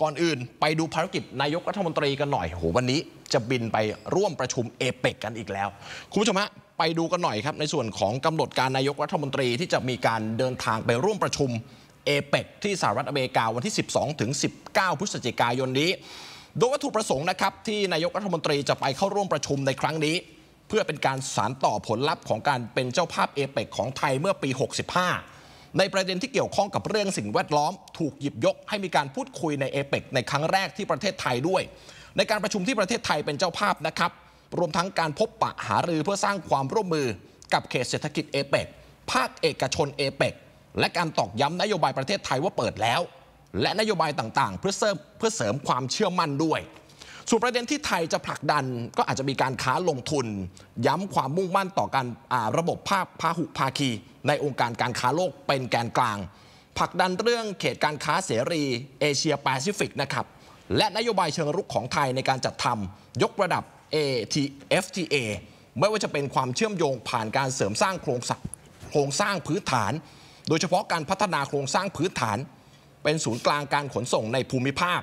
ก่อนอื่นไปดูภารกิจนายกรัฐมนตรีกันหน่อยโหวันนี้ จะบินไปร่วมประชุมเอเปกกันอีกแล้ว คุณผู้ชมฮะไปดูกันหน่อยครับ ในส่วนของกำหนดการนายกรัฐมนตรีที่จะมีการเดินทางไปร่วมประชุมเอเปกที่สหรัฐอเมริกาวันที่ 12ถึง19 พฤศจิกายนนี้ โดยวัตถุประสงค์นะครับ ที่นายกรัฐมนตรีจะไปเข้าร่วมประชุมในครั้งนี้ เพื่อเป็นการสานต่อผลลัพธ์ของการเป็นเจ้าภาพเอเปกของไทยเมื่อปี 65ในประเด็นที่เกี่ยวข้องกับเรื่องสิ่งแวดล้อม ถูกหยิบยกให้มีการพูดคุยในเอเปกในครั้งแรกที่ประเทศไทยด้วย ในการประชุมที่ประเทศไทยเป็นเจ้าภาพนะครับ รวมทั้งการพบปะหารือเพื่อสร้างความร่วมมือกับเขตเศรษฐกิจเอเปกภาคเอกชนเอเปกและการตอกย้ำนโยบายประเทศไทยว่าเปิดแล้ว และนโยบายต่างๆ เพื่อเสริมเพื่อเสริมความเชื่อมั่นด้วยส่วนประเด็นที่ไทยจะผลักดันก็อาจจะมีการค้าลงทุน ย้ำความมุ่งมั่นต่อการระบบภาคพาหุภาคี ในองค์การการค้าโลกเป็นแกนกลางผลักดันเรื่องเขตการค้าเสรีเอเชียแปซิฟิกนะครับและนโยบายเชิงรุกของไทยในการจัดทำยกระดับ ATFTA ไม่ว่าจะเป็นความเชื่อมโยงผ่านการเสริมสร้างโครงโครงสร้างพื้นฐาน โดยเฉพาะการพัฒนาโครงสร้างพื้นฐาน เป็นศูนย์กลางการขนส่งในภูมิภาค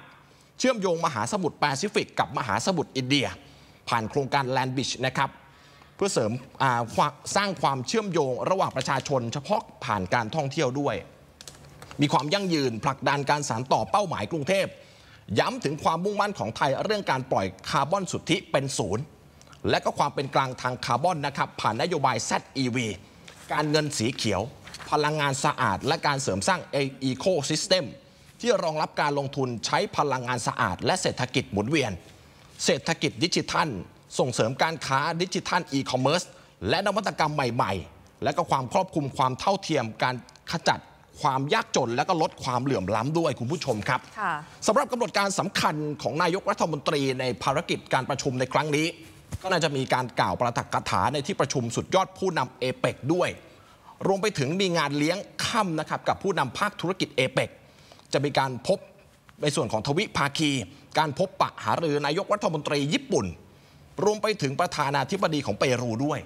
เชื่อมโยงมหาสมุทรแปซิฟิก กับมหาสมุทรอินเดีย ผ่านโครงการแลนบิชนะครับเพื่อเสริมสร้างความเชื่อมโยงระหว่างประชาชนเฉพาะผ่านการท่องเที่ยวด้วย มีความยั่งยืนผลักดันการสานต่อเป้าหมายกรุงเทพ ย้ำถึงความมุ่งมั่นของไทย เรื่องการปล่อยคาร์บอนสุทธิเป็นศูนย์และก็ความเป็นกลางทางคาร์บอนนะครับผ่านนโยบาย ZEV การเงินสีเขียว พลังงานสะอาดและการเสริมสร้างอีโคซิสเต็มที่รองรับการลงทุนใช้พลังงานสะอาด และเศรษฐกิจหมุนเวียน เศรษฐกิจดิจิทัล ส่งเสริมการค้าดิจิทัลอีคอมเมิร์ซและนวัตกรรมใหม่ๆ และก็ความครอบคลุมความเท่าเทียมการขจัดความยากจนและก็ลดความเหลื่อมล้ำด้วยคุณผู้ชมครับสำหรับกำหนดการสำคัญของนายกรัฐมนตรี ในภารกิจการประชุมในครั้งนี้ ก็น่าจะมีการกล่าวประทักกถาในที่ประชุมสุดยอดผู้นำเอเปกด้วย รวมไปถึงมีงานเลี้ยงค่ำนะครับกับผู้นำภาคธุรกิจเอเปกจะมีการพบในส่วนของทวิภาคี การพบปะหารือนายกรัฐมนตรีญี่ปุ่นรวมไปถึงประธานาธิบดีของเปรูด้วย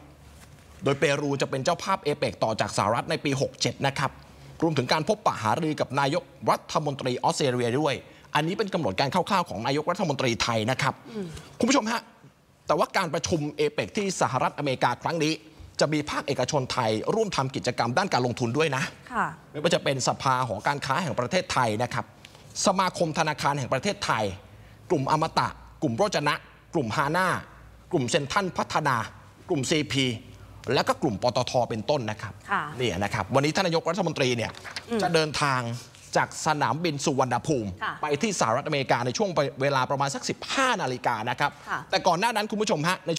โดยเปรูจะเป็นเจ้าภาพเอเปกต่อจากสหรัฐในปี 67นะครับรวมถึงการพบปะหารือกับนายกรัฐมนตรีออสเตรเลียด้วย อันนี้เป็นกำหนดการคร่าวๆของนายกรัฐมนตรีไทยนะครับ คุณผู้ชมฮะแต่ว่าการประชุมเอเปกที่สหรัฐอเมริกาครั้งนี้จะมีภาคเอกชนไทยร่วมทำกิจกรรมด้านการลงทุนด้วยนะะไม่ว่าจะเป็นสภาหอการค้าแห่งประเทศไทยนะครับ สมาคมธนาคารแห่งประเทศไทย กลุ่มอมตะ กลุ่มโรจนะ กลุ่มฮาน่า กลุ่มเซนทันพัฒนา กลุ่มซพีและก็กลุ่มปตท เป็นต้นนะครับนี่นะครับ วันนี้ ท่านนายกรัฐมนตรีเนี่ยจะเดินทางจากสนามบินสุวรรณภูมิ ไปที่สหรัฐอเมริกาในช่วงเวลาประมาณสัก 15 นาฬิกานะครับ แต่ก่อนหน้านั้นคุณผู้ชมฮะ